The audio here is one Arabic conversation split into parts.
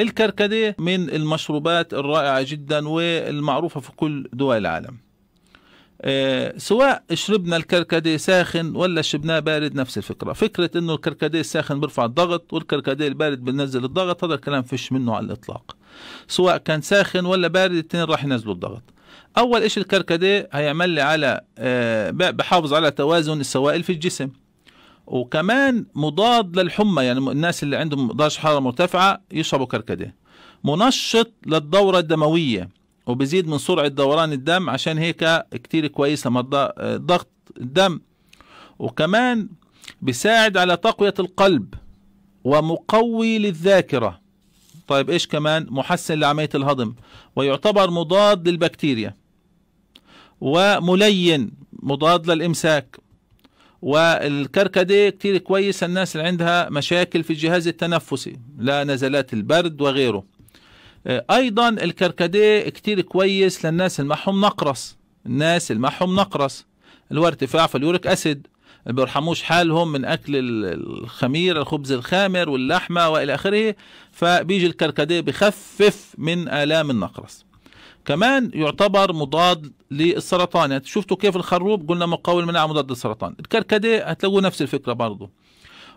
الكركديه من المشروبات الرائعه جدا والمعروفه في كل دول العالم آه، سواء شربنا الكركديه ساخن ولا شربناه بارد نفس الفكره فكره انه الكركديه الساخن بيرفع الضغط والكركديه البارد بنزل الضغط هذا الكلام فيش منه على الاطلاق سواء كان ساخن ولا بارد الاثنين راح ينزلوا الضغط اول شيء الكركديه هيعمل لي على آه، بحافظ على توازن السوائل في الجسم وكمان مضاد للحمى يعني الناس اللي عندهم درجة حرارة مرتفعة يشربوا كركديه منشط للدورة الدموية وبزيد من سرعة دوران الدم عشان هيك كتير كويس لمرضى ضغط الدم وكمان بيساعد على تقوية القلب ومقوي للذاكرة طيب ايش كمان محسن لعملية الهضم ويعتبر مضاد للبكتيريا وملين مضاد للإمساك والكركديه كتير كويس الناس اللي عندها مشاكل في الجهاز التنفسي لا نزلات البرد وغيره آه، ايضا الكركديه كتير كويس للناس اللي معهم نقرس الناس اللي معهم نقرس اللي هو ارتفاع في اليوريك اسيد ما بيرحموش حالهم من اكل الخمير الخبز الخامر واللحمه والى اخره فبيجي الكركديه بخفف من الام النقرس كمان يعتبر مضاد للسرطان يعني شفتوا كيف الخروب قلنا مقاول مناعة مضاد للسرطان الكركديه هتلاقوا نفس الفكرة برضه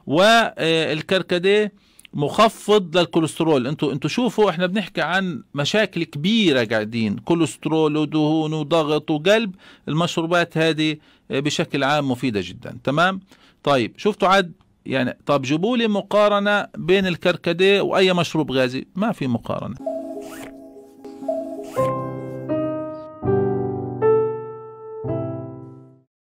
والكركديه مخفض للكوليسترول انتوا انتوا شوفوا احنا بنحكي عن مشاكل كبيره قاعدين كوليسترول ودهون وضغط وقلب المشروبات هذه بشكل عام مفيده جدا تمام طيب شفتوا عاد يعني طب جيبوا لي مقارنه بين الكركديه واي مشروب غازي ما في مقارنه